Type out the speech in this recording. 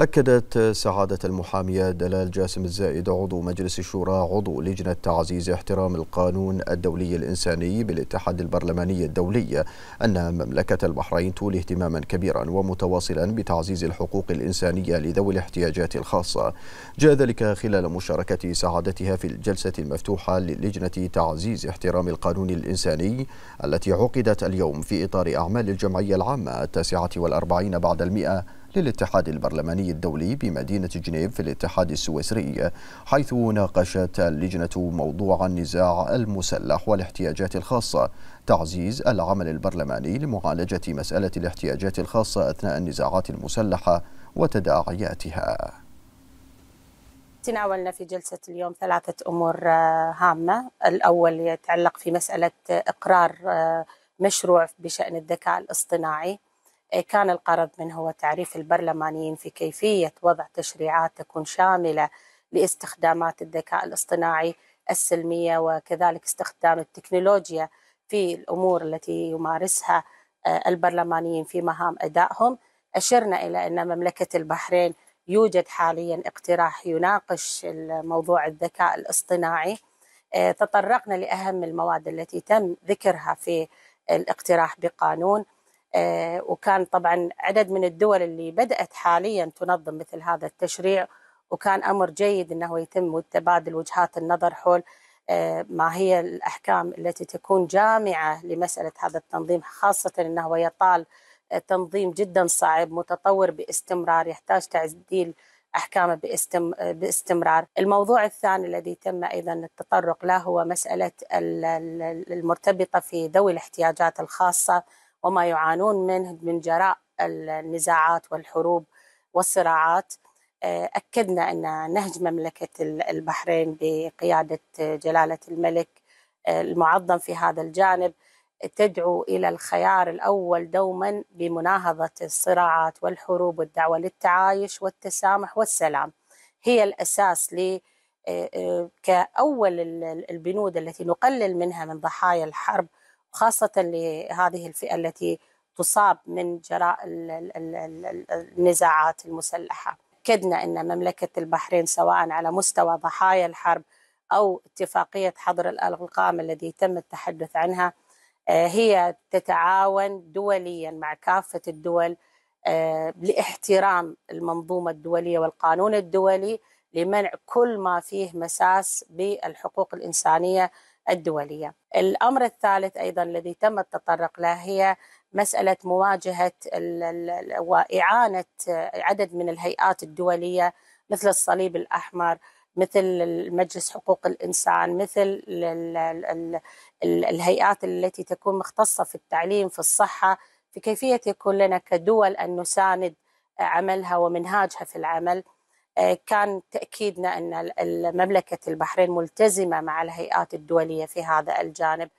أكدت سعادة المحامية دلال جاسم الزائد عضو مجلس الشورى عضو لجنة تعزيز احترام القانون الدولي الإنساني بالاتحاد البرلماني الدولي أن مملكة البحرين تولي اهتماما كبيرا ومتواصلا بتعزيز الحقوق الإنسانية لذوي الاحتياجات الخاصة جاء ذلك خلال مشاركة سعادتها في الجلسة المفتوحة للجنة تعزيز احترام القانون الإنساني التي عقدت اليوم في إطار أعمال الجمعية العامة التاسعة والأربعين بعد المئة للاتحاد البرلماني الدولي بمدينة جنيف في الاتحاد السويسري حيث ناقشت اللجنة موضوع النزاع المسلح والاحتياجات الخاصة تعزيز العمل البرلماني لمعالجة مسألة الاحتياجات الخاصة أثناء النزاعات المسلحة وتداعياتها تناولنا في جلسة اليوم ثلاثة أمور آه، هامة الأول يتعلق في مسألة إقرار آه، مشروع بشأن الذكاء الاصطناعي إيه، كان الغرض منه هو تعريف البرلمانيين في كيفية وضع تشريعات تكون شاملة لاستخدامات الذكاء الاصطناعي السلمية وكذلك استخدام التكنولوجيا في الأمور التي يمارسها آه، البرلمانيين في مهام أدائهم أشرنا إلى أن مملكة البحرين يوجد حاليا اقتراح يناقش موضوع الذكاء الاصطناعي آه، تطرقنا لأهم المواد التي تم ذكرها في الاقتراح بقانون آه، وكان طبعا عدد من الدول اللي بدأت حاليا تنظم مثل هذا التشريع وكان أمر جيد أنه يتم تبادل وجهات النظر حول آه، ما هي الأحكام التي تكون جامعة لمسألة هذا التنظيم خاصة أنه يطال آه، تنظيم جدا صعب متطور باستمرار يحتاج تعديل احكامه باستم باستمرار. الموضوع الثاني الذي تم ايضا التطرق له هو مساله المرتبطه في ذوي الاحتياجات الخاصه وما يعانون منه من جراء النزاعات والحروب والصراعات آه، أكدنا أن نهج مملكة البحرين بقيادة جلالة الملك آه، المعظم في هذا الجانب تدعو إلى الخيار الأول دوما بمناهضة الصراعات والحروب والدعوة للتعايش والتسامح والسلام هي الأساس ل آه، كأول البنود التي نقلل منها من ضحايا الحرب خاصة لهذه الفئة التي تصاب من جراء النزاعات المسلحة أكدنا أن مملكة البحرين سواء على مستوى ضحايا الحرب أو اتفاقية حظر الألغام الذي تم التحدث عنها آه، هي تتعاون دوليا مع كافة الدول آه، لاحترام المنظومة الدولية والقانون الدولي لمنع كل ما فيه مساس بالحقوق الإنسانية الدولية الأمر الثالث أيضا الذي تم التطرق له هي مسألة مواجهة وإعانة عدد من الهيئات الدولية مثل الصليب الأحمر مثل مجلس حقوق الإنسان مثل الهيئات التي تكون مختصة في التعليم في الصحة في كيفية يكون لنا كدول أن نساند عملها ومنهاجها في العمل آه، كان تأكيدنا أن مملكة البحرين ملتزمة مع الهيئات الدولية في هذا الجانب